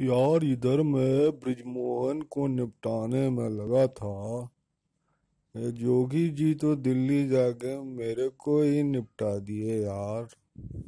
यार इधर मैं ब्रिजमोहन को निपटाने में लगा था जोगी जी तो दिल्ली जाके मेरे को ही निपटा दिए यार